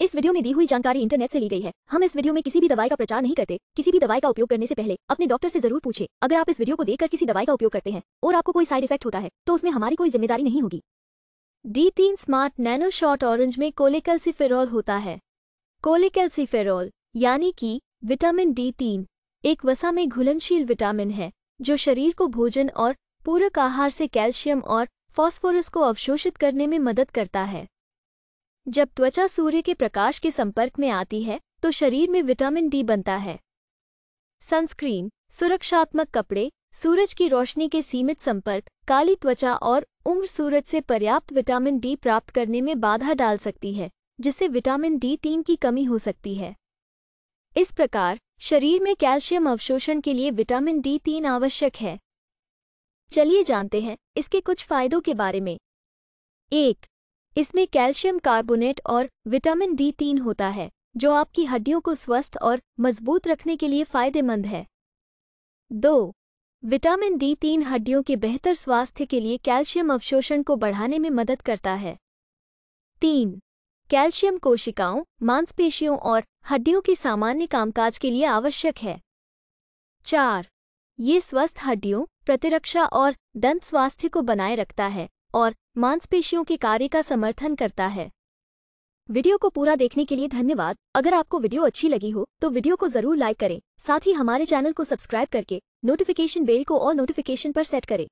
इस वीडियो में दी हुई जानकारी इंटरनेट से ली गई है हम इस वीडियो में किसी भी दवाई का प्रचार नहीं करते किसी भी दवाई का उपयोग करने से पहले अपने डॉक्टर से जरूर पूछे अगर आप इस वीडियो को देखकर किसी दवाई का उपयोग करते हैं और आपको कोई साइड इफेक्ट होता है तो उसमें हमारी कोई जिम्मेदारी नहीं होगी डी तीन स्मार्ट नैनो शॉर्ट ऑरेंज में कोलेकल्सिफेरॉल होता है कोलेकल्सिफेरॉल यानी कि विटामिन डी तीन एक वसा में घुलनशील विटामिन है जो शरीर को भोजन और पूरक आहार से कैल्शियम और फॉस्फोरस को अवशोषित करने में मदद करता है जब त्वचा सूर्य के प्रकाश के संपर्क में आती है तो शरीर में विटामिन डी बनता है सनस्क्रीन सुरक्षात्मक कपड़े सूरज की रोशनी के सीमित संपर्क काली त्वचा और उम्र सूरज से पर्याप्त विटामिन डी प्राप्त करने में बाधा डाल सकती है जिससे विटामिन डी तीन की कमी हो सकती है इस प्रकार शरीर में कैल्शियम अवशोषण के लिए विटामिन डी तीन आवश्यक है चलिए जानते हैं इसके कुछ फायदों के बारे में एक इसमें कैल्शियम कार्बोनेट और विटामिन डी तीन होता है जो आपकी हड्डियों को स्वस्थ और मजबूत रखने के लिए फायदेमंद है दो विटामिन डी तीन हड्डियों के बेहतर स्वास्थ्य के लिए कैल्शियम अवशोषण को बढ़ाने में मदद करता है तीन कैल्शियम कोशिकाओं मांसपेशियों और हड्डियों के सामान्य कामकाज के लिए आवश्यक है चार ये स्वस्थ हड्डियों प्रतिरक्षा और दंत स्वास्थ्य को बनाए रखता है और मांसपेशियों के कार्य का समर्थन करता है वीडियो को पूरा देखने के लिए धन्यवाद अगर आपको वीडियो अच्छी लगी हो तो वीडियो को जरूर लाइक करें साथ ही हमारे चैनल को सब्सक्राइब करके नोटिफिकेशन बेल को और नोटिफिकेशन पर सेट करें